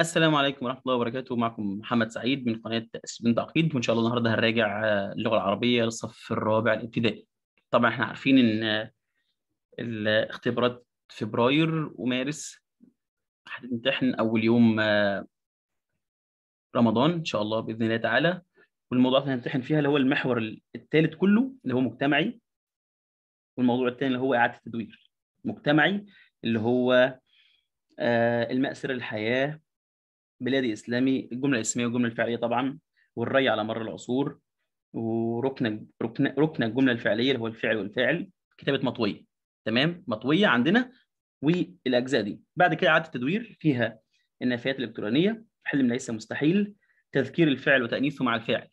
السلام عليكم ورحمة الله وبركاته معكم محمد سعيد من قناة سبين تعقيد وإن شاء الله النهاردة هنراجع اللغة العربية للصف الرابع الابتدائي طبعا احنا عارفين إن الاختبارات فبراير ومارس هتمتحن أول يوم رمضان إن شاء الله بإذن الله تعالى والموضوع اللي هنمتحن فيها اللي هو المحور الثالث كله اللي هو مجتمعي والموضوع الثاني اللي هو إعادة التدوير مجتمعي اللي هو آه، المأسرة الحياه بلادي اسلامي الجمله الاسميه والجمله الفعليه طبعا والري على مر العصور وركن ركن ركن الجمله الفعليه اللي هو الفعل والفاعل كتابه مطويه تمام مطويه عندنا والاجزاء دي بعد كده اعاده التدوير فيها النفايات الالكترونيه حل من ليس مستحيل تذكير الفعل وتانيثه مع الفاعل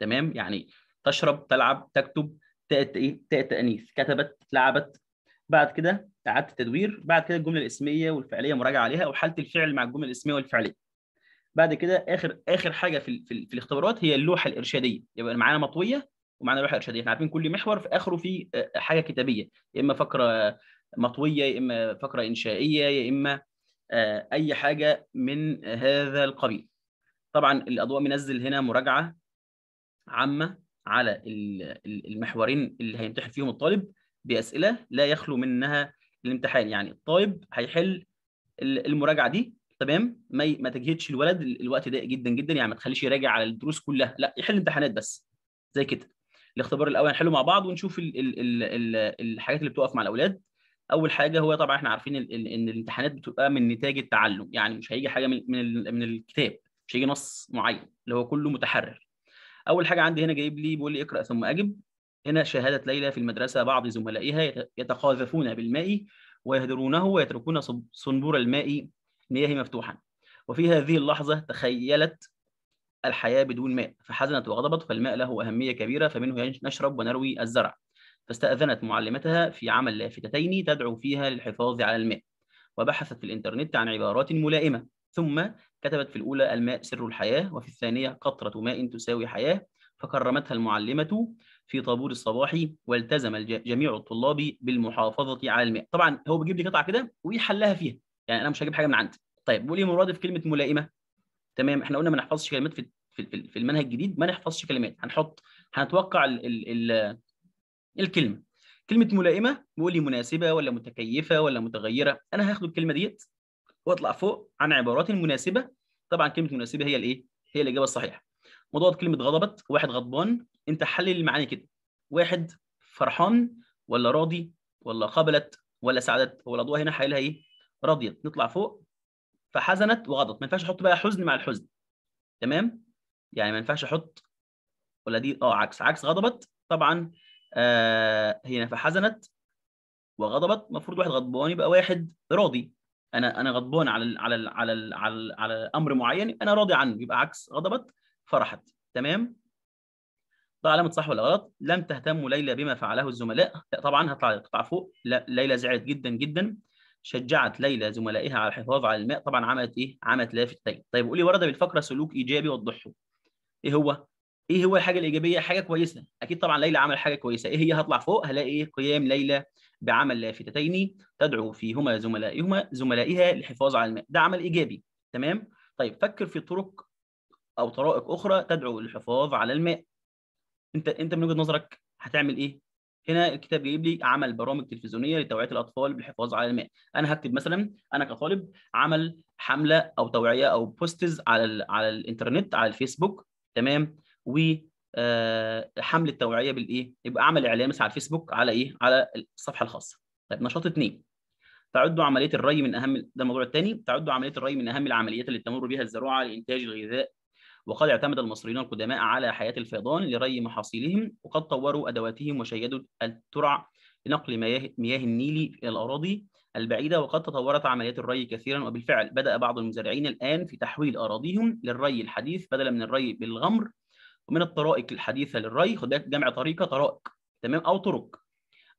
تمام يعني تشرب تلعب تكتب تاء ايه تاء تانيث كتبت لعبت بعد كده اعاده التدوير بعد كده الجمله الاسميه والفعليه مراجعه عليها وحاله الفعل مع الجمله الاسميه والفعليه بعد كده اخر اخر حاجه في في, في الاختبارات هي اللوحه الارشاديه يبقى معانا مطويه ومعانا لوحه ارشاديه احنا عارفين كل محور في اخره فيه آه، آه، حاجه كتابيه يا اما فقره مطويه يا اما فقره انشائيه يا اما آه، اي حاجه من هذا القبيل طبعا الاضواء منزل هنا مراجعه عامه على المحورين اللي هيمتحن فيهم الطالب باسئله لا يخلو منها الامتحان يعني الطالب هيحل المراجعه دي تمام ما ما تجهدش الولد الوقت ضيق جدا جدا يعني ما تخليش يراجع على الدروس كلها لا يحل امتحانات بس زي كده الاختبار الاول هنحله مع بعض ونشوف الـ الـ الـ الـ الحاجات اللي بتقف مع الاولاد اول حاجه هو طبعا احنا عارفين ان الامتحانات بتبقى من نتاج التعلم يعني مش هيجي حاجه من من, من الكتاب مش هيجي نص معين اللي هو كله متحرر اول حاجه عندي هنا جايب لي بيقول لي اقرا ثم اجب هنا شهاده ليلى في المدرسه بعض زملائها يتقاذفون بالماء ويهدرونه ويتركون صنبور الماء مياه مفتوحا وفي هذه اللحظة تخيلت الحياة بدون ماء فحزنت وغضبت فالماء له أهمية كبيرة فمنه نشرب ونروي الزرع فاستأذنت معلمتها في عمل لافتتين تدعو فيها للحفاظ على الماء وبحثت في الإنترنت عن عبارات ملائمة ثم كتبت في الأولى الماء سر الحياة وفي الثانية قطرة ماء تساوي حياة فكرمتها المعلمة في طابور الصباح والتزم جميع الطلاب بالمحافظة على الماء طبعا هو بيجيب لي قطعة كده ويحلها فيها يعني انا مش هجيب حاجه من عندي طيب ايه مرادف كلمه ملائمه تمام احنا قلنا ما نحفظش كلمات في في المنهج الجديد ما نحفظش كلمات هنحط هنتوقع ال ال ال الكلمه كلمه ملائمه بيقول لي مناسبه ولا متكيفه ولا متغيره انا هاخد الكلمه ديت واطلع فوق عن عبارات مناسبه طبعا كلمه مناسبه هي الايه هي الاجابه الصحيحه موضوع كلمه غضبت واحد غضبان انت حلل المعاني كده واحد فرحان ولا راضي ولا قبلت ولا سعدت هو الاضواء هنا حيلها ايه رضيت نطلع فوق فحزنت وغضت ما ينفعش احط بقى حزن مع الحزن تمام يعني ما ينفعش احط ولا دي اه عكس عكس غضبت طبعا آه هي فحزنت وغضبت المفروض واحد غضبان يبقى واحد راضي انا انا غضبان على الـ على الـ على الـ على, الـ على امر معين انا راضي عنه يبقى عكس غضبت فرحت تمام ده علامه صح ولا غلط لم تهتم ليلى بما فعله الزملاء طبعا هطلع قطعه فوق لا ليلى زعلت جدا جدا شجعت ليلى زملائها على الحفاظ على الماء طبعا عملت ايه عملت لافتتين. طيب قولي ورد بالفقره سلوك ايجابي وضحه ايه هو ايه هو الحاجه الايجابيه حاجه كويسه اكيد طبعا ليلى عمل حاجه كويسه ايه هي هطلع فوق هلاقي إيه؟ قيام ليلى بعمل لافتتين تدعو فيهما زملائهما زملائها للحفاظ على الماء ده عمل ايجابي تمام طيب فكر في طرق او طرائق اخرى تدعو للحفاظ على الماء انت انت من وجهه نظرك هتعمل ايه هنا الكتاب جايب لي عمل برامج تلفزيونيه لتوعيه الاطفال بالحفاظ على الماء انا هكتب مثلا انا كطالب عمل حمله او توعيه او بوستز على الـ على الانترنت على الفيسبوك تمام و آه، حمله توعيه بالايه يبقى اعمل اعلان مثلا على الفيسبوك على ايه على الصفحه الخاصه طيب نشاط اثنين تعد عمليه الري من اهم ده الموضوع الثاني تعد عمليه الري من اهم العمليات اللي تمر بها الزراعه لانتاج الغذاء وقد اعتمد المصريون القدماء على حياة الفيضان لري محاصيلهم وقد طوروا أدواتهم وشيدوا الترع لنقل مياه النيل إلى الأراضي البعيدة وقد تطورت عمليات الري كثيرا وبالفعل بدأ بعض المزارعين الآن في تحويل أراضيهم للري الحديث بدلا من الري بالغمر ومن الطرائق الحديثة للري خد بالك جمع طريقة طرائق تمام أو طرق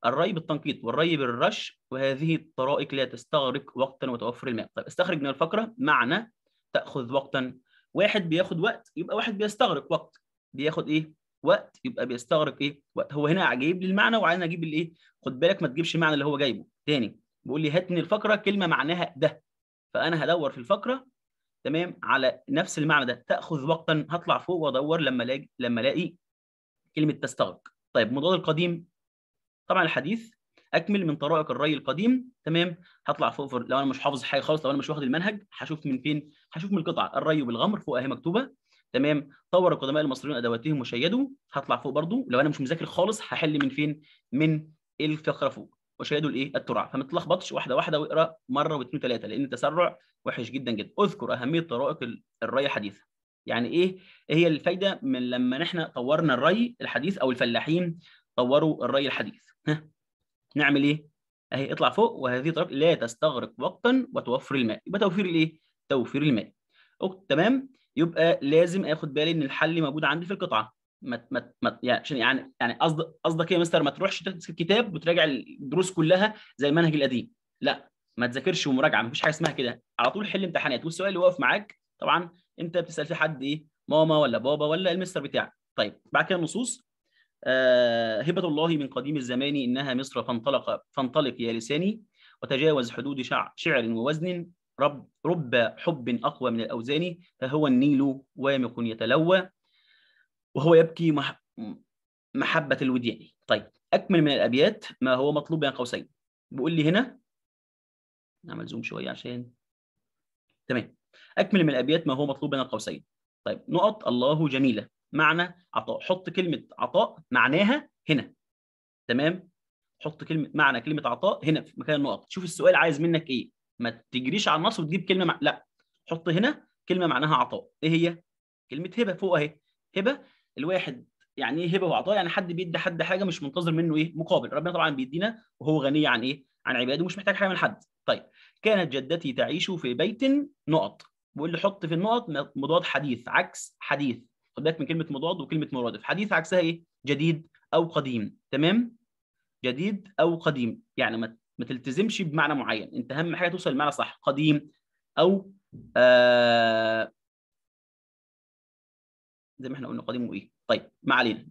الري بالتنقيط والري بالرش وهذه الطرائق لا تستغرق وقتا وتوفر الماء طيب استخرج من الفقرة معنى تأخذ وقتا واحد بياخد وقت يبقى واحد بيستغرق وقت بياخد ايه وقت يبقى بيستغرق ايه وقت هو هنا جايب لي المعنى وعايزني اجيب الايه خد بالك ما تجيبش المعنى اللي هو جايبه تاني بيقول لي هات من الفقره كلمه معناها ده فانا هدور في الفقره تمام على نفس المعنى ده تاخذ وقتا هطلع فوق وادور لما الاقي لما الاقي كلمه تستغرق طيب مضاد القديم طبعا الحديث اكمل من طرائق الري القديم تمام هطلع فوق لو انا مش حافظ حاجه خالص لو انا مش واخد المنهج هشوف من فين هشوف من القطعه الري بالغمر فوق اهي مكتوبه تمام طور القدماء المصريون ادواتهم وشيدوا هطلع فوق برضو لو انا مش مذاكر خالص هحل من فين من الفقره فوق وشيدوا الايه الترع فما تتلخبطش واحده واحده واقرا مره واثنين وثلاثه لان التسرع وحش جدا جدا اذكر اهميه طرائق الري حديثا يعني إيه؟, ايه هي الفايده من لما احنا طورنا الري الحديث او الفلاحين طوروا الري الحديث ها نعمل ايه؟ اهي اطلع فوق وهذه طريقه لا تستغرق وقتا وتوفر الماء يبقى توفير الايه؟ توفير الماء اوكي تمام يبقى لازم اخد بالي ان الحل موجود عندي في القطعه ما ما ما يعني يعني يعني قصد قصدك ايه يا مستر ما تروحش تمسك الكتاب وتراجع الدروس كلها زي المنهج القديم لا ما تذاكرش ومراجعه مفيش حاجه اسمها كده على طول حل امتحانات والسؤال اللي واقف معاك طبعا انت بتسال في حد ايه ماما ولا بابا ولا المستر بتاعك طيب بعد كده النصوص آه، هبة الله من قديم الزمان إنها مصر فانطلق فانطلق يا لساني وتجاوز حدود شعر, شعر ووزن رب, رب حب أقوى من الأوزان فهو النيل وامق يتلوى وهو يبكي مح محبة الوديان طيب أكمل من الأبيات ما هو مطلوب بين قوسين بيقول لي هنا نعمل زوم شوية عشان تمام أكمل من الأبيات ما هو مطلوب بين قوسين طيب نقط الله جميلة معنى عطاء حط كلمه عطاء معناها هنا تمام حط كلمه معنى كلمه عطاء هنا في مكان النقط شوف السؤال عايز منك ايه ما تجريش على النص وتجيب كلمه مع... لا حط هنا كلمه معناها عطاء ايه هي كلمه هبه فوق اهي هبه الواحد يعني ايه هبه وعطاء يعني حد بيدي حد حاجه مش منتظر منه ايه مقابل ربنا طبعا بيدينا وهو غني عن ايه عن عباده ومش محتاج حاجه من حد طيب كانت جدتي تعيش في بيت نقط بيقول لي حط في النقط مضاد حديث عكس حديث خد بالك من كلمه مضاد وكلمه مرادف حديث عكسها ايه جديد او قديم تمام جديد او قديم يعني ما ما تلتزمش بمعنى معين انت اهم حاجه توصل لمعنى صح قديم او آه زي ما احنا قلنا قديم وايه طيب ما علينا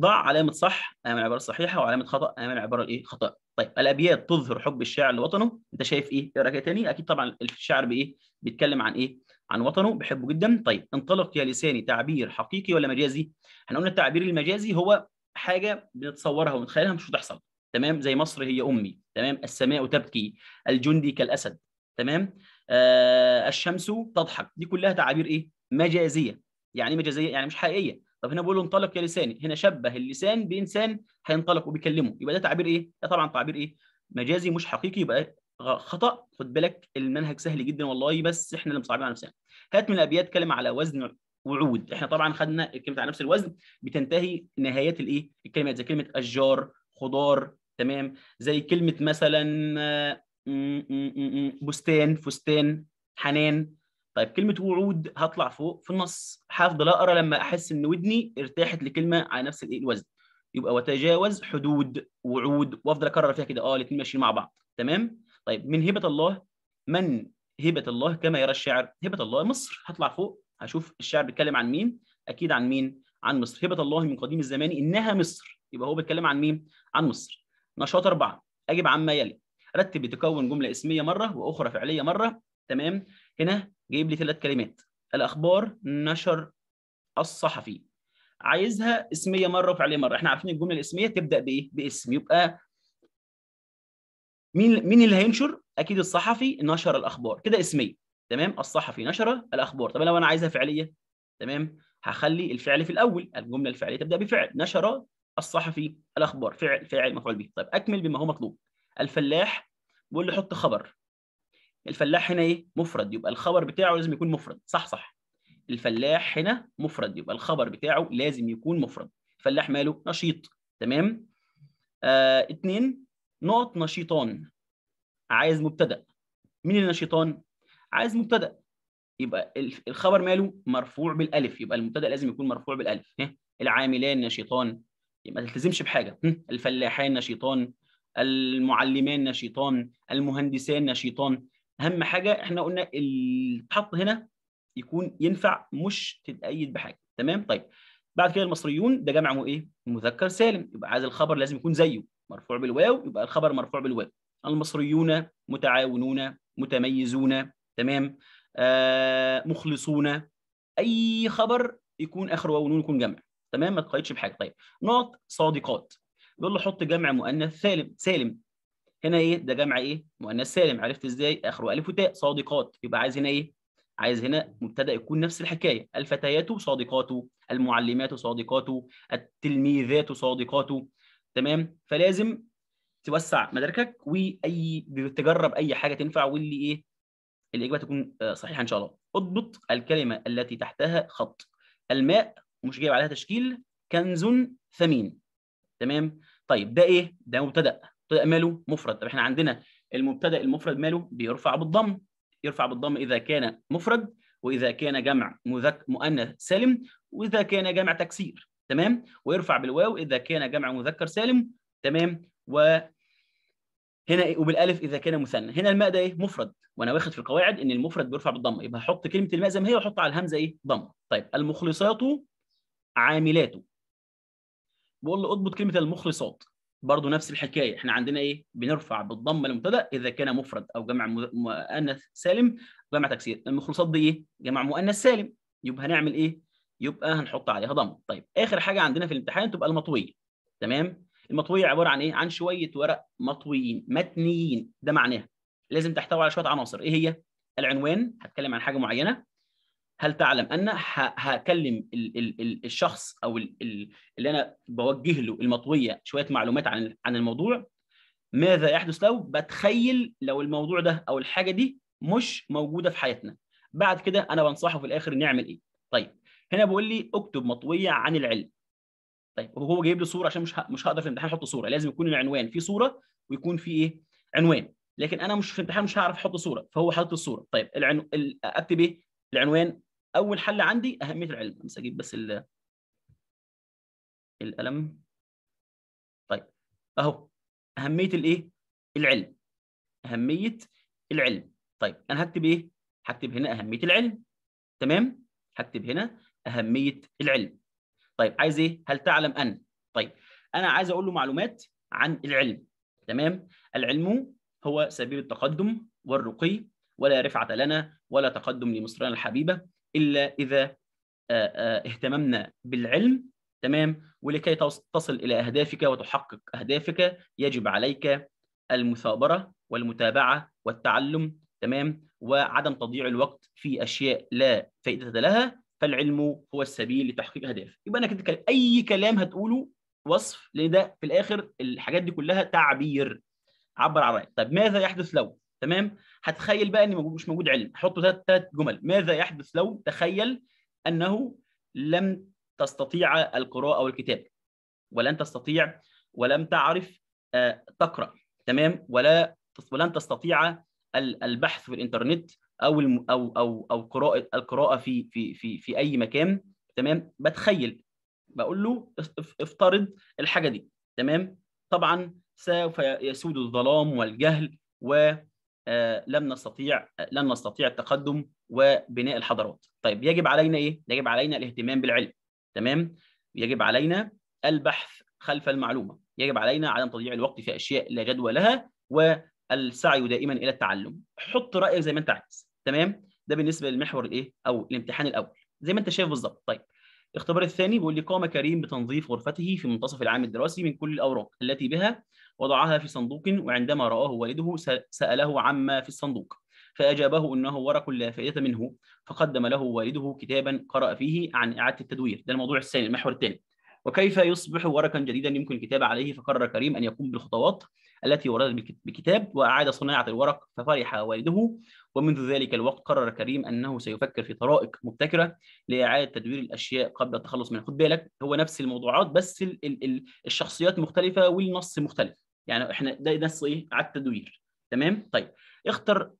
ضع علامه صح امام العباره الصحيحه وعلامه خطا امام العباره الايه خطا طيب الابيات تظهر حب الشاعر لوطنه انت شايف ايه اقرا إيه كده تاني اكيد طبعا الشاعر بايه بيتكلم عن ايه عن وطنه بحبه جدا طيب انطلق يا لساني تعبير حقيقي ولا مجازي احنا قلنا التعبير المجازي هو حاجه بنتصورها ونتخيلها مش هتحصل تمام زي مصر هي امي تمام السماء تبكي الجندي كالاسد تمام آه الشمس تضحك دي كلها تعابير ايه مجازيه يعني إيه مجازيه يعني مش حقيقيه طب هنا بيقول له انطلق يا لساني هنا شبه اللسان بانسان هينطلق وبيكلمه يبقى ده تعبير ايه ده طبعا تعبير ايه مجازي مش حقيقي يبقى خطا خد بالك المنهج سهل جدا والله بس احنا اللي مصعبين على نفسنا هات من الابيات كلمه على وزن وعود احنا طبعا خدنا الكلمه على نفس الوزن بتنتهي نهايات الايه الكلمات زي كلمه اشجار خضار تمام زي كلمه مثلا آه، بستان فستان حنان طيب كلمه وعود هطلع فوق في النص هفضل اقرا لما احس ان ودني ارتاحت لكلمه على نفس الوزن يبقى وتجاوز حدود وعود وافضل اكرر فيها كده اه الاثنين ماشيين مع بعض تمام طيب من هبه الله من هبه الله كما يرى الشاعر هبه الله مصر هطلع فوق هشوف الشاعر بيتكلم عن مين اكيد عن مين عن مصر هبه الله من قديم الزمان انها مصر يبقى هو بيتكلم عن مين عن مصر نشاط أربعة أجب عما يلي رتب لتكون جملة اسمية مرة وأخرى فعلية مرة تمام هنا جايب لي ثلاث كلمات الاخبار نشر الصحفي عايزها اسميه مره وفعليه مره احنا عارفين الجمله الاسميه تبدا بايه باسم يبقى مين مين اللي هينشر اكيد الصحفي نشر الاخبار كده اسميه تمام الصحفي نشر الاخبار طب لو انا عايزها فعليه تمام هخلي الفعل في الاول الجمله الفعليه تبدا بفعل نشر الصحفي الاخبار فعل فاعل مفعول به طيب اكمل بما هو مطلوب الفلاح بيقول لي حط خبر الفلاح هنا ايه مفرد يبقى الخبر بتاعه لازم يكون مفرد صح صح الفلاح هنا مفرد يبقى الخبر بتاعه لازم يكون مفرد الفلاح ماله نشيط تمام آه اتنين نقط نشيطان عايز مبتدا مين النشيطان عايز مبتدا يبقى الخبر ماله مرفوع بالالف يبقى المبتدا لازم يكون مرفوع بالالف ها العاملان نشيطان ما تلتزمش بحاجه الفلاحان نشيطان المعلمان نشيطان المهندسان نشيطان اهم حاجه احنا قلنا اللي هنا يكون ينفع مش تتأيد بحاجه تمام طيب بعد كده المصريون ده جمعه ايه مذكر سالم يبقى عايز الخبر لازم يكون زيه مرفوع بالواو يبقى الخبر مرفوع بالواو المصريون متعاونون متميزون تمام آه مخلصون اي خبر يكون اخر واو ونون يكون جمع تمام ما تقيدش بحاجه طيب نقط صادقات بيقول له حط جمع مؤنث سالم سالم هنا ايه ده جمع ايه مؤنث سالم عرفت ازاي اخره الف وتاء صادقات يبقى عايز هنا ايه عايز هنا مبتدا يكون نفس الحكايه الفتيات صادقات المعلمات صادقات التلميذات صادقات تمام فلازم توسع مداركك واي تجرب اي حاجه تنفع واللي ايه الاجابه تكون آه، صحيحه ان شاء الله اضبط الكلمه التي تحتها خط الماء مش جايب عليها تشكيل كنز ثمين تمام طيب ده ايه ده مبتدا مبتدا ماله مفرد طب احنا عندنا المبتدا المفرد ماله بيرفع بالضم يرفع بالضم اذا كان مفرد واذا كان جمع مذك... مؤنث سالم واذا كان جمع تكسير تمام ويرفع بالواو اذا كان جمع مذكر سالم تمام و هنا إيه؟ وبالالف اذا كان مثنى هنا الماء ده ايه مفرد وانا واخد في القواعد ان المفرد بيرفع بالضم يبقى هحط كلمه الماء زي ما هي واحط على الهمزه ايه ضم طيب المخلصات عاملات بقول له اضبط كلمه المخلصات برضه نفس الحكايه احنا عندنا ايه بنرفع بالضم المبتدا اذا كان مفرد او جمع مؤنث سالم جمع تكسير المخلصات دي ايه جمع مؤنث سالم يبقى هنعمل ايه يبقى هنحط عليها ضم طيب اخر حاجه عندنا في الامتحان تبقى المطويه تمام المطويه عباره عن ايه عن شويه ورق مطويين متنيين ده معناها لازم تحتوي على شويه عناصر ايه هي العنوان هتكلم عن حاجه معينه هل تعلم ان هكلم ال ال الشخص او ال اللي انا بوجه له المطويه شويه معلومات عن عن الموضوع ماذا يحدث لو بتخيل لو الموضوع ده او الحاجه دي مش موجوده في حياتنا بعد كده انا بنصحه في الاخر نعمل ايه طيب هنا بيقول لي اكتب مطويه عن العلم طيب وهو جايب لي صوره عشان مش مش هقدر في الامتحان احط صوره لازم يكون العنوان في صوره ويكون في ايه عنوان لكن انا مش في الامتحان مش هعرف احط صوره فهو حاطط الصوره طيب العن... اكتب ايه العنوان اول حل عندي اهميه العلم بس اجيب بس ال القلم طيب اهو اهميه الايه العلم اهميه العلم طيب انا هكتب ايه هكتب هنا اهميه العلم تمام هكتب هنا اهميه العلم طيب عايز ايه هل تعلم ان طيب انا عايز اقول له معلومات عن العلم تمام العلم هو سبيل التقدم والرقي ولا رفعه لنا ولا تقدم لمصرنا الحبيبه الا اذا آه، آه، اهتممنا بالعلم تمام ولكي تصل الى اهدافك وتحقق اهدافك يجب عليك المثابره والمتابعه والتعلم تمام وعدم تضييع الوقت في اشياء لا فائده لها فالعلم هو السبيل لتحقيق اهداف يبقى انك اي كلام هتقوله وصف لان ده في الاخر الحاجات دي كلها تعبير عبر عن رايك طب ماذا يحدث لو تمام هتخيل بقى ان مش موجود علم حطوا ثلاث جمل ماذا يحدث لو تخيل انه لم تستطيع القراءه والكتاب ولن تستطيع ولم تعرف آه، تقرا تمام ولا ولن تستطيع البحث في الانترنت او او او او قراءه القراءه في في في في اي مكان تمام بتخيل بقول له افترض الحاجه دي تمام طبعا سوف يسود الظلام والجهل و آه، لم نستطيع آه، لن نستطيع التقدم وبناء الحضارات طيب يجب علينا ايه يجب علينا الاهتمام بالعلم تمام يجب علينا البحث خلف المعلومه يجب علينا عدم تضييع الوقت في اشياء لا جدوى لها والسعي دائما الى التعلم حط رايك زي ما انت عايز تمام ده بالنسبه للمحور الايه او الامتحان الاول زي ما انت شايف بالظبط طيب الاختبار الثاني بيقول لي قام كريم بتنظيف غرفته في منتصف العام الدراسي من كل الاوراق التي بها وضعها في صندوق وعندما رآه والده سأله عما في الصندوق فأجابه أنه ورق لا فائدة منه فقدم له والده كتابا قرأ فيه عن إعادة التدوير ده الموضوع الثاني المحور الثاني وكيف يصبح ورقا جديدا يمكن الكتابة عليه فقرر كريم أن يقوم بالخطوات التي وردت بالكتاب وأعاد صناعة الورق ففرح والده ومنذ ذلك الوقت قرر كريم أنه سيفكر في طرائق مبتكرة لإعادة تدوير الأشياء قبل التخلص منها خد بالك هو نفس الموضوعات بس الشخصيات مختلفة والنص مختلف يعني احنا ده ده على التدوير إيه؟ تمام طيب اختر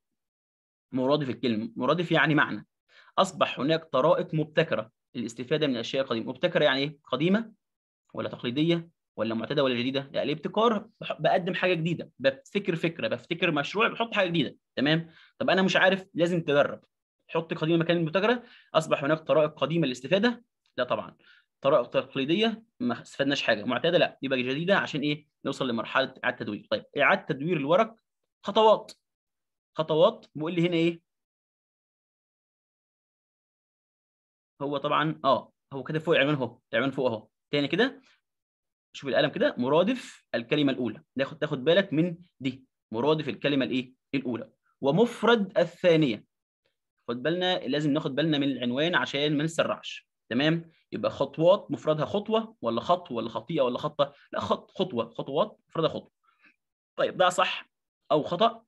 مرادف الكلمه مرادف يعني معنى اصبح هناك طرائق مبتكره للاستفاده من الاشياء القديمه مبتكره يعني ايه قديمه ولا تقليديه ولا معتاده ولا جديده يعني الابتكار بقدم حاجه جديده بفتكر فكره بفتكر مشروع بحط حاجه جديده تمام طب انا مش عارف لازم تدرب حط قديمه مكان المبتكره اصبح هناك طرائق قديمه للاستفاده لا طبعا تقليديه ما استفدناش حاجه معتاده لا يبقى جديده عشان ايه نوصل لمرحله اعاده تدوير طيب اعاده تدوير الورق خطوات خطوات بيقول لي هنا ايه هو طبعا اه هو كده فوق العنوان اهو العنوان فوق اهو تاني كده شوف القلم كده مرادف الكلمه الاولى ناخد تاخد بالك من دي مرادف الكلمه الايه الاولى ومفرد الثانيه خد بالنا لازم ناخد بالنا من العنوان عشان ما نسرعش تمام يبقى خطوات مفردها خطوه ولا خط ولا خطيئه ولا خطه لا خط خطوه خطوات مفردها خطوه طيب ده صح او خطا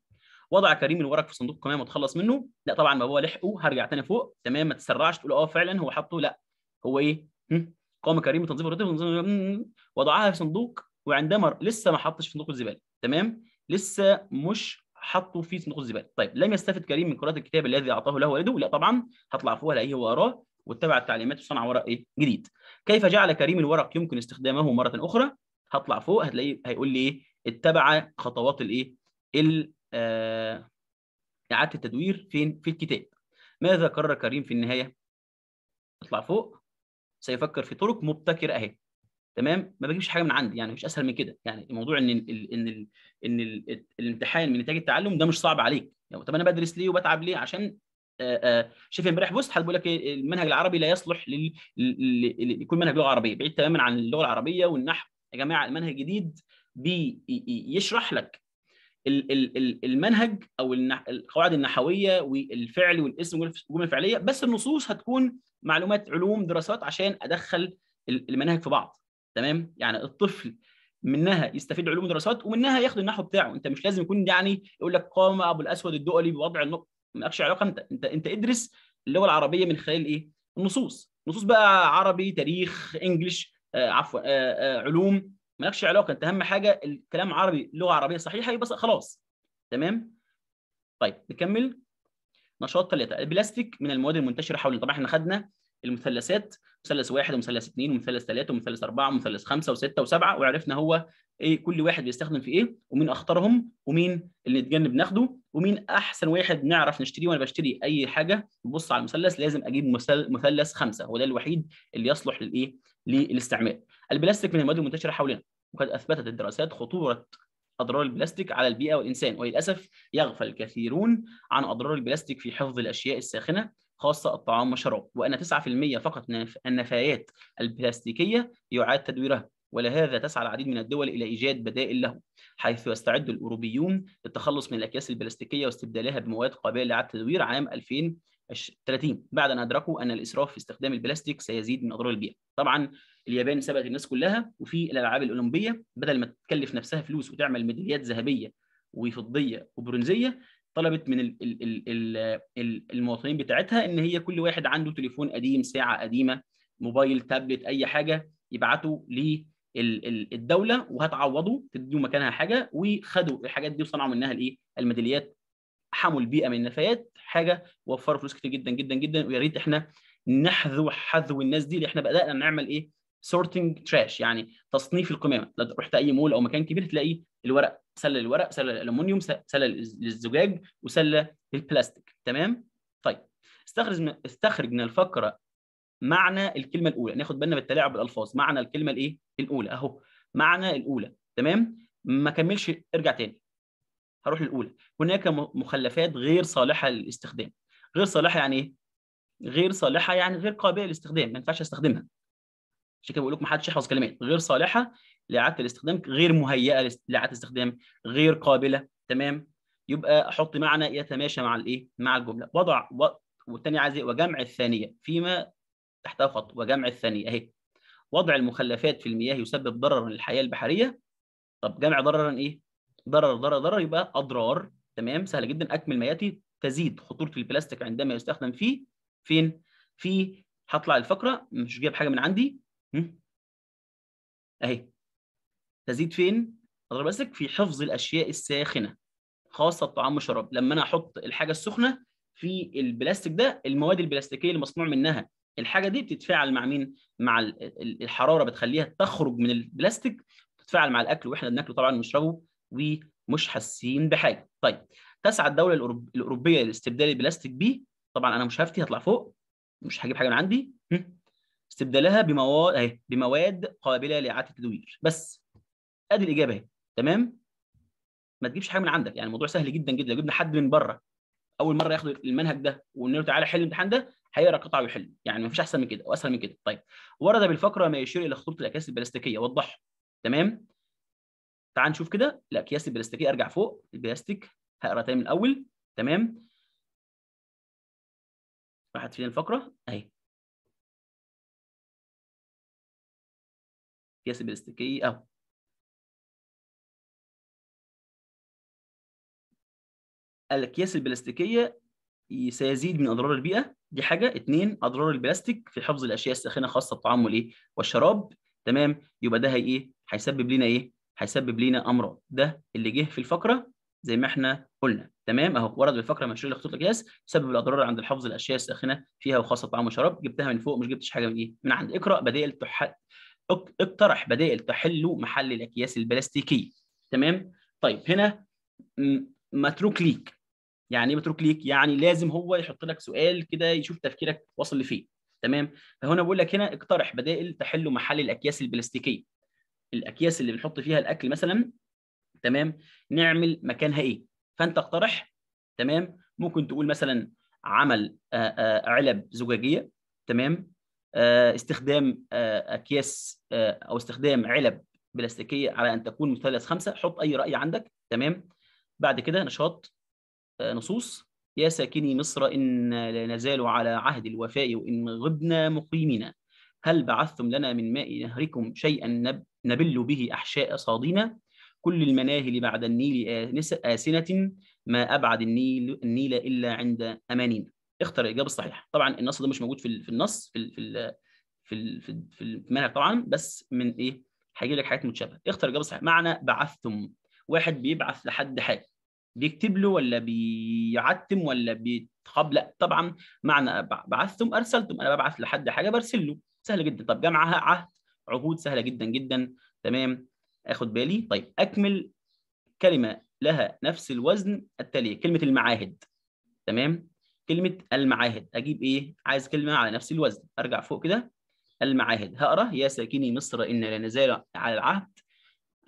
وضع كريم الورق في صندوق قمامه وتخلص منه لا طبعا ما هو لحقه هرجع تاني فوق تمام ما تسرعش تقول اه فعلا هو حطه لا هو ايه قام كريم بتنظيف الرتب وضعها في صندوق وعندما لسه ما حطش في صندوق الزباله تمام لسه مش حطه في صندوق الزباله طيب لم يستفد كريم من كرات الكتاب الذي اعطاه له والده لا طبعا هطلع فوق الاقيه هو واتبع التعليمات وصنع ورق ايه جديد كيف جعل كريم الورق يمكن استخدامه مره اخرى هطلع فوق هتلاقيه هيقول لي ايه اتبع خطوات الايه ال آه، اعاده التدوير فين في الكتاب ماذا قرر كريم في النهايه اطلع فوق سيفكر في طرق مبتكره اهي تمام ما بجيبش حاجه من عندي يعني مش اسهل من كده يعني موضوع ان ال ان ال ان ال الامتحان من نتاج التعلم ده مش صعب عليك يعني طب انا بدرس ليه وبتعب ليه عشان آه، آه، شايف امبارح بوست حد بيقول لك إيه، المنهج العربي لا يصلح لل... يكون منهج لغه عربيه بعيد تماما عن اللغه العربيه والنحو يا جماعه المنهج الجديد بيشرح لك المنهج او القواعد النحويه والفعل والاسم والجمله الفعليه بس النصوص هتكون معلومات علوم دراسات عشان ادخل المناهج في بعض تمام يعني الطفل منها يستفيد علوم دراسات ومنها ياخد النحو بتاعه انت مش لازم يكون يعني يقول لك قام ابو الاسود الدؤلي بوضع النقط لكش علاقه انت انت انت ادرس اللغه العربيه من خلال ايه؟ النصوص، نصوص بقى عربي، تاريخ، انجلش، آه عفوا آه آه علوم، لكش علاقه انت اهم حاجه الكلام عربي لغه عربيه صحيحه يبقى خلاص تمام؟ طيب نكمل نشاط ثلاثه البلاستيك من المواد المنتشره حول طبعا احنا خدنا المثلثات مثلث واحد ومثلث اثنين ومثلث ثلاثه ومثلث اربعه ومثلث خمسه وسته وسبعه وعرفنا هو ايه كل واحد بيستخدم في ايه ومين اخطرهم ومين اللي نتجنب ناخده ومين احسن واحد نعرف نشتريه وانا بشتري اي حاجه ببص على المثلث لازم اجيب مثلث خمسه هو ده الوحيد اللي يصلح للايه للاستعمال البلاستيك من المواد المنتشره حولنا وقد اثبتت الدراسات خطوره اضرار البلاستيك على البيئه والانسان وللاسف يغفل الكثيرون عن اضرار البلاستيك في حفظ الاشياء الساخنه خاصة الطعام والشراب وأن 9% فقط من النفايات البلاستيكية يعاد تدويرها ولهذا تسعى العديد من الدول إلى إيجاد بدائل له حيث يستعد الأوروبيون للتخلص من الأكياس البلاستيكية واستبدالها بمواد قابلة لإعادة التدوير عام 2030 بعد أن أدركوا أن الإسراف في استخدام البلاستيك سيزيد من أضرار البيئة طبعا اليابان سبقت الناس كلها وفي الألعاب الأولمبية بدل ما تكلف نفسها فلوس وتعمل ميداليات ذهبية وفضيه وبرونزيه طلبت من المواطنين بتاعتها ان هي كل واحد عنده تليفون قديم ساعه قديمه موبايل تابلت اي حاجه يبعته للدوله وهتعوضه تديله مكانها حاجه وخدوا الحاجات دي وصنعوا منها الايه الميداليات حموا البيئه من النفايات حاجه وفروا فلوس كتير جدا جدا جدا ويا ريت احنا نحذو حذو الناس دي اللي احنا بدانا نعمل ايه سورتنج تراش يعني تصنيف القمامه رحت اي مول او مكان كبير تلاقي الورق سله للورق سله للالومنيوم سله للزجاج وسله للبلاستيك تمام طيب استخرج استخرج من الفقره معنى الكلمه الاولى ناخد بالنا بالتلاعب بالالفاظ معنى الكلمه الايه الاولى اهو معنى الاولى تمام ما كملش ارجع تاني هروح للاولى هناك مخلفات غير صالحه للاستخدام غير صالحه يعني ايه غير صالحه يعني غير قابله للاستخدام ما ينفعش استخدمها عشان كده بقول لكم ما حدش يحفظ كلمات غير صالحه لاعاده الاستخدام غير مهيئه لاعاده الاستخدام غير قابله تمام يبقى احط معنى يتماشى مع الايه مع الجمله وضع و... والثاني عايز ايه وجمع الثانيه فيما تحتها خط وجمع الثانيه اهي وضع المخلفات في المياه يسبب ضررا للحياه البحريه طب جمع ضررا ايه ضرر ضرر ضرر يبقى اضرار تمام سهل جدا اكمل ما ياتي تزيد خطوره البلاستيك عندما يستخدم فيه فين في هطلع الفقره مش جايب حاجه من عندي اهي تزيد فين؟ اضرب اسك في حفظ الاشياء الساخنه خاصه الطعام والشراب لما انا احط الحاجه السخنه في البلاستيك ده المواد البلاستيكيه اللي مصنوع منها الحاجه دي بتتفاعل مع مين؟ مع الحراره بتخليها تخرج من البلاستيك تتفاعل مع الاكل واحنا بناكله طبعا ونشربه ومش حاسين بحاجه. طيب تسعى الدوله الاوروبيه لاستبدال البلاستيك بيه طبعا انا مش هفتي هطلع فوق مش هجيب حاجه من عندي استبدالها بمواد اهي بمواد قابله لاعاده التدوير بس ادي الاجابه اهي تمام ما تجيبش حاجه من عندك يعني الموضوع سهل جدا جدا لو جبنا حد من بره اول مره ياخد المنهج ده وقلنا له تعالى حل الامتحان ده هيقرا قطعه ويحل يعني ما فيش احسن من كده واسهل من كده طيب ورد بالفقره ما يشير الى خطوط الاكياس البلاستيكيه وضحها تمام تعال نشوف كده الاكياس البلاستيكيه ارجع فوق البلاستيك هقرا تاني من الاول تمام راحت فين الفقره اهي اكياس البلاستيكيه او الاكياس البلاستيكيه سيزيد من اضرار البيئه دي حاجه اثنين اضرار البلاستيك في حفظ الاشياء الساخنه خاصه الطعام والايه والشراب تمام يبقى ده ايه هيسبب لنا ايه هيسبب لنا امراض ده اللي جه في الفقره زي ما احنا قلنا تمام اهو ورد بالفقره مشروع لخطوط الاكياس سبب الاضرار عند الحفظ الاشياء الساخنه فيها وخاصه الطعام والشراب جبتها من فوق مش جبتش حاجه من ايه من عند اقرا بدائل تحد اقترح بدائل تحل محل الاكياس البلاستيكيه تمام طيب هنا متروك ليك يعني ايه متروك ليك يعني لازم هو يحط لك سؤال كده يشوف تفكيرك واصل لفين تمام فهنا بقول لك هنا اقترح بدائل تحل محل الاكياس البلاستيكيه الاكياس اللي بنحط فيها الاكل مثلا تمام نعمل مكانها ايه فانت اقترح تمام ممكن تقول مثلا عمل علب زجاجيه تمام آه، استخدام آه، اكياس آه، او استخدام علب بلاستيكيه على ان تكون مثلث خمسه حط اي راي عندك تمام بعد كده نشاط نصوص يا ساكني مصر ان لا نزال على عهد الوفاء وان غبنا مقيمنا هل بعثتم لنا من ماء نهركم شيئا نبل به احشاء صادنا كل المناهل بعد النيل آسنة ما أبعد النيل, النيل إلا عند أمانينا اختر الاجابه الصحيحه طبعا النص ده مش موجود في في النص في في في في, في المنهج طبعا بس من ايه هيجيب لك حاجات متشابهه اختر الاجابه الصحيحه معنى بعثتم واحد بيبعث لحد حاجه بيكتب له ولا بيعتم ولا بيتخب لا طبعا معنى بعثتم ارسلتم انا ببعث لحد حاجه برسل له سهل جدا طب جمعها عهد عهود سهله جدا جدا تمام اخد بالي طيب اكمل كلمه لها نفس الوزن التاليه كلمه المعاهد تمام كلمه المعاهد اجيب ايه عايز كلمه على نفس الوزن ارجع فوق كده المعاهد هقرا يا ساكني مصر ان لا نزال على العهد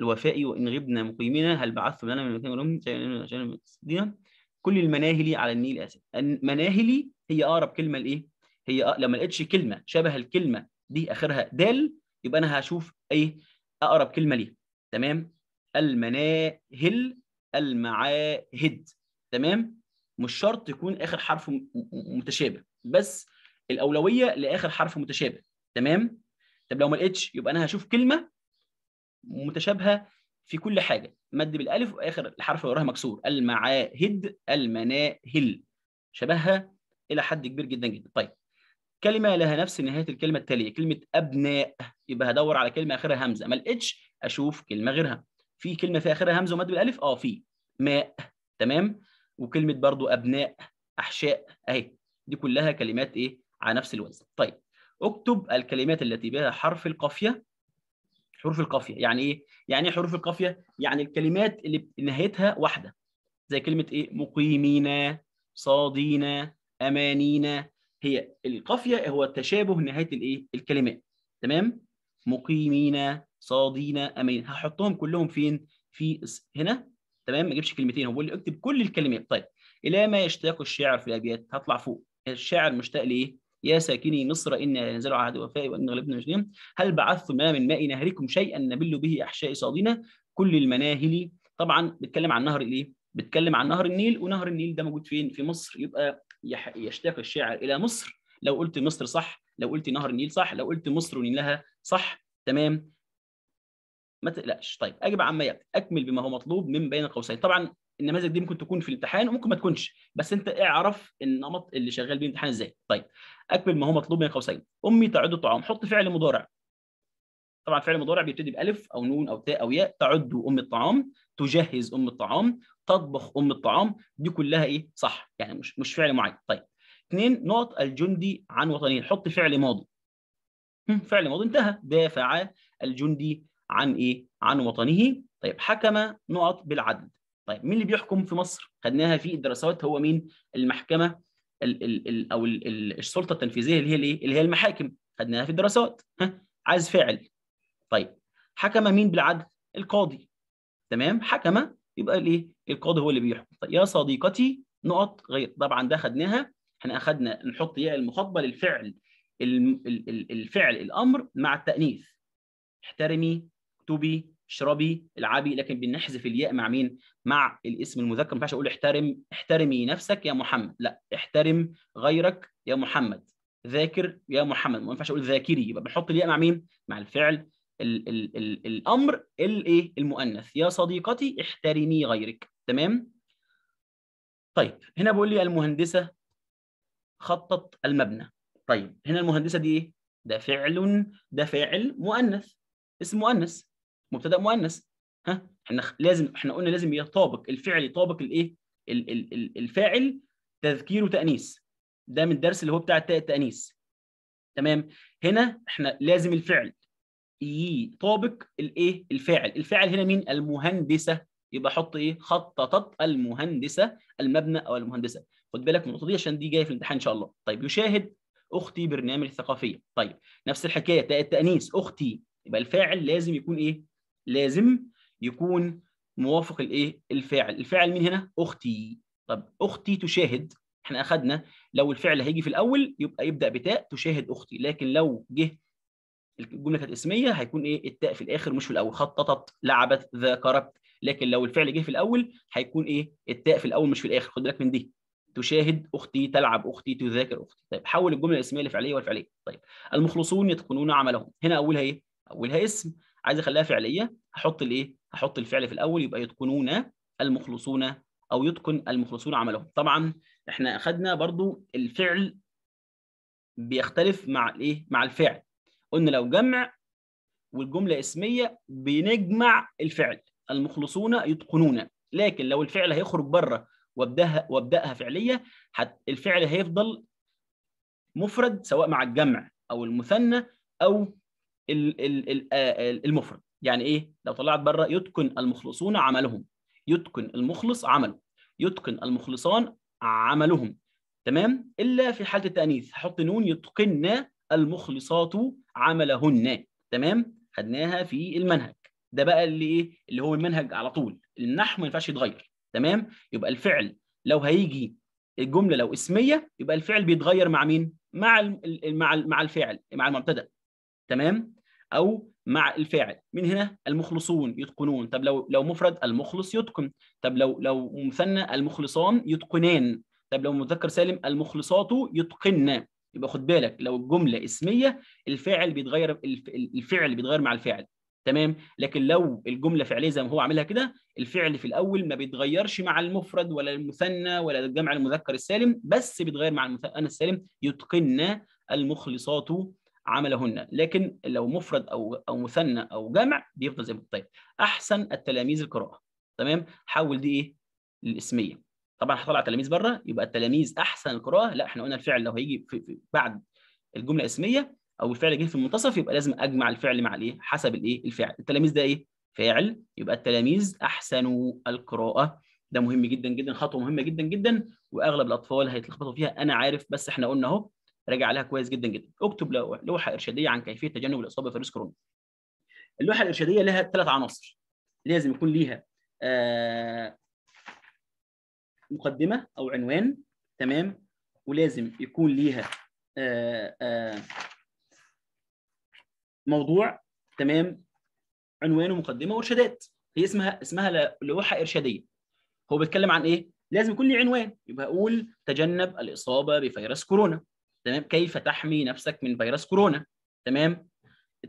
الوفاء وان غبنا مقيمنا هل بعثت لنا من مكان غيرهم كل المناهلي على النيل اسف المناهلي هي اقرب كلمه لايه هي لما لقيتش كلمه شبه الكلمه دي اخرها دال يبقى انا هشوف ايه اقرب كلمه ليه تمام المناهل المعاهد تمام مش شرط يكون اخر حرف متشابه بس الاولويه لاخر حرف متشابه تمام طب لو ما لقيتش يبقى انا هشوف كلمه متشابهه في كل حاجه مد بالالف واخر الحرف اللي وراها مكسور المعاهد المناهل شبهها الى حد كبير جدا جدا طيب كلمه لها نفس نهايه الكلمه التاليه كلمه ابناء يبقى هدور على كلمه اخرها همزه ما لقيتش اشوف كلمه غيرها في كلمه في اخرها همزه ومد بالالف اه في ماء تمام وكلمه برضو ابناء احشاء اهي دي كلها كلمات ايه على نفس الوزن طيب اكتب الكلمات التي بها حرف القافيه حروف القافيه يعني ايه يعني ايه حروف القافيه يعني الكلمات اللي نهايتها واحده زي كلمه ايه مقيمين صادين امانين هي القافيه هو تشابه نهايه الايه الكلمات تمام مقيمين صادين امانين هحطهم كلهم فين في هنا تمام ما اجيبش كلمتين هو بيقول لي اكتب كل الكلمات طيب الى ما يشتاق الشاعر في الابيات هطلع فوق الشاعر مشتاق لايه؟ يا ساكني مصر إنا ينزل عهد وفائي وإن غلبنا مجنين هل بعثتم ما من ماء نهركم شيئا نبل به أحشاء صادنا كل المناهل طبعا بتكلم عن نهر الإيه؟ بتكلم عن نهر النيل ونهر النيل ده موجود فين؟ في مصر يبقى يشتاق الشاعر إلى مصر لو قلت مصر صح لو قلت نهر النيل صح لو قلت مصر ونيلها صح تمام ما تقلقش طيب اجب عما ياتي اكمل بما هو مطلوب من بين قوسين طبعا النماذج دي ممكن تكون في الامتحان وممكن ما تكونش بس انت اعرف النمط اللي شغال بيه الامتحان ازاي طيب اكمل ما هو مطلوب بين قوسين امي تعد الطعام حط فعل مضارع طبعا فعل مضارع بيبتدي بالف او نون او تاء او ياء تعد ام الطعام تجهز ام الطعام تطبخ ام الطعام دي كلها ايه صح يعني مش مش فعل معين طيب اثنين نقط الجندي عن وطنه حط فعل ماضي فعل ماضي انتهى دافع الجندي عن ايه؟ عن وطنه طيب حكم نقط بالعدل طيب مين اللي بيحكم في مصر؟ خدناها في الدراسات هو مين؟ المحكمة الـ الـ الـ أو الـ الـ السلطة التنفيذية اللي هي الايه؟ اللي هي المحاكم خدناها في الدراسات ها عايز فعل طيب حكم مين بالعدل؟ القاضي تمام؟ حكم يبقى الايه؟ القاضي هو اللي بيحكم طيب يا صديقتي نقط غير طبعا ده خدناها احنا اخدنا نحط ياء المخاطبة للفعل الفعل الأمر مع التأنيث احترمي اكتبي اشربي العبي لكن بنحذف الياء مع مين؟ مع الاسم المذكر ما ينفعش اقول احترم احترمي نفسك يا محمد لا احترم غيرك يا محمد ذاكر يا محمد ما ينفعش اقول ذاكري يبقى بنحط الياء مع مين؟ مع الفعل الـ الـ الـ الامر الايه؟ المؤنث يا صديقتي احترمي غيرك تمام؟ طيب هنا بيقول لي المهندسه خطط المبنى طيب هنا المهندسه دي ايه؟ ده فعل ده فاعل مؤنث اسم مؤنث مبتدا مؤنث ها احنا لازم احنا قلنا لازم يطابق الفعل يطابق الايه الفاعل تذكير وتانيث ده من الدرس اللي هو بتاع التاء التانيث تمام هنا احنا لازم الفعل يطابق الايه الفاعل الفاعل هنا مين المهندسه يبقى حط ايه خططت المهندسه المبنى او المهندسه خد بالك من النقطه دي عشان دي جايه في الامتحان ان شاء الله طيب يشاهد اختي برنامج الثقافيه طيب نفس الحكايه تاء التانيث اختي يبقى الفاعل لازم يكون ايه لازم يكون موافق الايه الفاعل الفاعل مين هنا اختي طب اختي تشاهد احنا اخذنا لو الفعل هيجي في الاول يبقى يبدا بتاء تشاهد اختي لكن لو جه الجمله كانت اسميه هيكون ايه التاء في الاخر مش في الاول خططت لعبت ذاكرت لكن لو الفعل جه في الاول هيكون ايه التاء في الاول مش في الاخر خد بالك من دي تشاهد اختي تلعب اختي تذاكر اختي طيب حول الجمله الاسميه لفعليه والفعليه طيب المخلصون يتقنون عملهم هنا اولها ايه اولها اسم عايز اخليها فعليه هحط الايه هحط الفعل في الاول يبقى يتقنون المخلصون او يتقن المخلصون عملهم طبعا احنا اخذنا برضو الفعل بيختلف مع الايه مع الفعل قلنا لو جمع والجمله اسميه بنجمع الفعل المخلصون يتقنون لكن لو الفعل هيخرج بره وابداها وابداها فعليه حت الفعل هيفضل مفرد سواء مع الجمع او المثنى او المفرد يعني ايه لو طلعت بره يتقن المخلصون عملهم يتقن المخلص عمله يتقن المخلصان عملهم تمام الا في حاله التانيث هحط نون يتقن المخلصات عملهن تمام خدناها في المنهج ده بقى اللي ايه اللي هو المنهج على طول النحو ما ينفعش يتغير تمام يبقى الفعل لو هيجي الجمله لو اسميه يبقى الفعل بيتغير مع مين مع الـ مع الـ مع الفعل مع المبتدا تمام او مع الفاعل من هنا المخلصون يتقنون طب لو لو مفرد المخلص يتقن طب لو لو مثنى المخلصان يتقنان طب لو مذكر سالم المخلصات يتقن يبقى خد بالك لو الجمله اسميه الفاعل بيتغير الفعل بيتغير مع الفاعل تمام لكن لو الجمله فعليه زي ما هو عاملها كده الفعل في الاول ما بيتغيرش مع المفرد ولا المثنى ولا الجمع المذكر السالم بس بيتغير مع المثنى السالم يتقن المخلصات عملهن لكن لو مفرد او او مثنى او جمع بيفضل زي ما طيب احسن التلاميذ القراءه تمام حول دي ايه للاسميه طبعا هطلع تلاميذ بره يبقى التلاميذ احسن القراءه لا احنا قلنا الفعل لو هيجي في في بعد الجمله اسميه او الفعل جه في المنتصف يبقى لازم اجمع الفعل مع الايه حسب الايه الفعل التلاميذ ده ايه فاعل يبقى التلاميذ احسنوا القراءه ده مهم جدا جدا خطوه مهمه جدا جدا واغلب الاطفال هيتلخبطوا فيها انا عارف بس احنا قلنا اهو راجع عليها كويس جدا جدا اكتب لوحه ارشاديه عن كيفيه تجنب الاصابه بفيروس كورونا اللوحه الارشاديه لها ثلاث عناصر لازم يكون ليها آه، مقدمه او عنوان تمام ولازم يكون ليها آه، آه، موضوع تمام عنوان ومقدمه وارشادات هي اسمها اسمها لوحه ارشاديه هو بيتكلم عن ايه لازم يكون لي عنوان يبقى اقول تجنب الاصابه بفيروس كورونا تمام كيف تحمي نفسك من فيروس كورونا تمام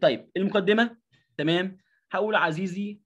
طيب المقدمه تمام هقول عزيزي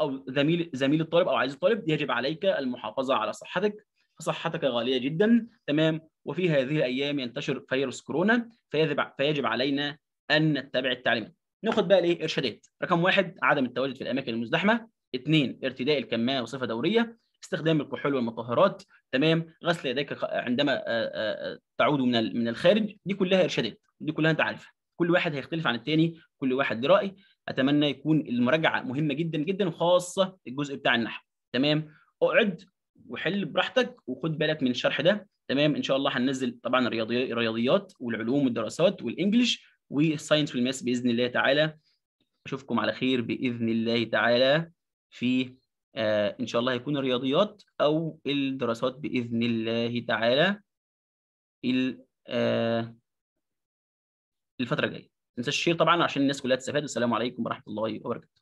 او زميل زميل الطالب او عزيزي الطالب يجب عليك المحافظه على صحتك فصحتك غاليه جدا تمام وفي هذه الايام ينتشر فيروس كورونا فيجب فيجب علينا ان نتبع التعليمات ناخد بقى الايه ارشادات رقم واحد عدم التواجد في الاماكن المزدحمه اثنين ارتداء الكمامه وصفه دوريه استخدام الكحول والمطهرات تمام غسل يديك عندما آه، آه، آه، تعود من من الخارج دي كلها ارشادات دي كلها انت عارفها كل واحد هيختلف عن الثاني كل واحد دي راي اتمنى يكون المراجعه مهمه جدا جدا وخاصه الجزء بتاع النحو تمام اقعد وحل براحتك وخد بالك من الشرح ده تمام ان شاء الله هننزل طبعا الرياضيات والعلوم والدراسات والانجليش والساينس والماس باذن الله تعالى اشوفكم على خير باذن الله تعالى في آه، ان شاء الله هيكون الرياضيات او الدراسات باذن الله تعالى آه، الفتره الجايه ما تنساش الشير طبعا عشان الناس كلها تستفاد والسلام عليكم ورحمه الله وبركاته